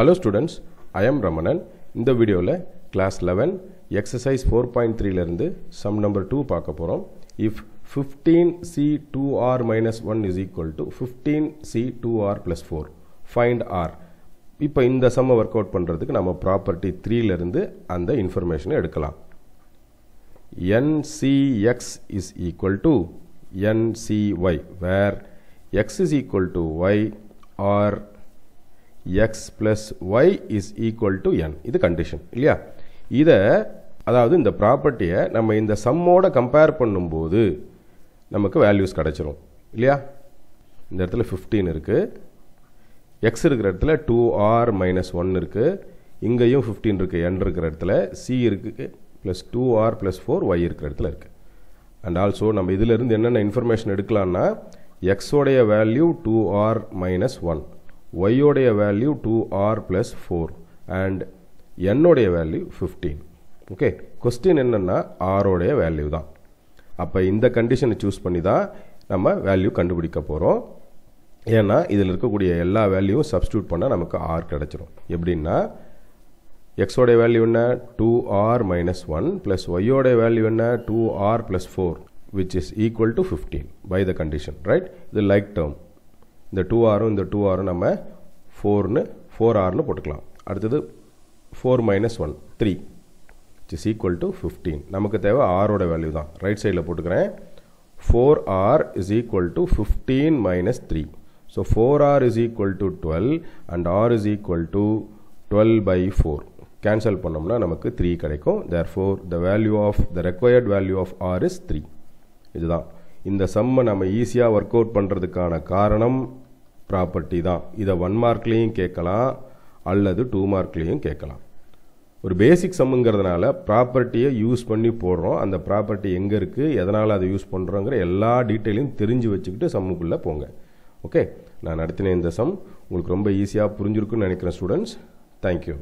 Hello students I am Ramanan இந்த வீடியோவில் class eleven exercise four point த்ரீலேருந்து சம் நம்பர் டூ பார்க்க போகிறோம் if fifteen C two R minus one is equal to fifteen C two R plus four find R இப்போ இந்த சம்மை work out பண்ணுறதுக்கு நம்ம property த்ரீலேருந்து அந்த இன்ஃபர்மேஷனை எடுக்கலாம் n C x is equal to n C y where x is equal to y or x plus y is equal to n இது condition இல்லையா இதை அதாவது இந்த ப்ராப்பர்ட்டியை நம்ம இந்த சம்மோட கம்பேர் பண்ணும்போது நமக்கு வேல்யூஸ் கடைச்சிரும். இல்லையா இந்த இடத்துல ஃபிஃப்டீன் இருக்குது எக்ஸ் இருக்கிற இடத்துல டூ ஆர் மைனஸ் ஒன் இருக்குது இங்கேயும் ஃபிஃப்டீன் இருக்குது என் இருக்கிற இடத்துல சி இருக்குது plus two R plus four y இருக்கிற இடத்துல இருக்குது அண்ட் ஆல்சோ நம்ம இதிலிருந்து என்னென்ன இன்ஃபர்மேஷன் எடுக்கலான்னா எக்ஸோடைய value two R minus one y உடைய value two R plus four and value value fifteen okay question என்னென்னா ஆரோடைய வேல்யூ தான் அப்போ இந்த கண்டிஷனை சூஸ் பண்ணி தான் நம்ம வேல்யூ கண்டுபிடிக்க போகிறோம் ஏன்னா இதில் இருக்கக்கூடிய எல்லா வேல்யூவும் சப்ஸ்டியூட் பண்ணால் நமக்கு ஆர் கிடச்சிரும் எப்படின்னா எக்ஸோடைய value என்ன two R minus one plus ஒய்யோடைய value என்ன two R plus four which is equal 15 fifteen by the condition right இது லைக் இந்த டூ ஆரும் இந்த டூ ஆரும் நம்ம ஃபோர்னு ஃபோர் ஆர்னு போட்டுக்கலாம் அடுத்தது four minus one three it's equal to fifteen நமக்கு தேவை ஆரோட வேல்யூ தான் ரைட் சைடில் போட்டுக்கிறேன் four R is equal to fifteen minus three so four R is equal to twelve and R is equal to twelve by four cancel பண்ணோம்னா நமக்கு three கிடைக்கும் therefore the value of the required value of R is three இதுதான் இந்த சம்மை நம்ம ஈஸியாக work out பண்ணுறதுக்கான காரணம் property தான் இதை ஒன் மார்க்லேயும் கேட்கலாம் அல்லது டூ மார்க்லேயும் கேட்கலாம் ஒரு பேசிக் சம்முங்கிறதுனால ப்ராப்பர்ட்டியை யூஸ் பண்ணி போடுறோம் அந்த ப்ராப்பர்ட்டி எங்கே இருக்குது எதனால் அதை யூஸ் பண்ணுறோங்கிற எல்லா டீட்டெயிலையும் தெரிஞ்சு வச்சுக்கிட்டு சம்முக்குள்ளே போங்க ஓகே நான் நடத்தின இந்த சம் உங்களுக்கு ரொம்ப ஈஸியாக புரிஞ்சிருக்குன்னு நினைக்கிறேன் ஸ்டூடெண்ட்ஸ் தேங்க்யூ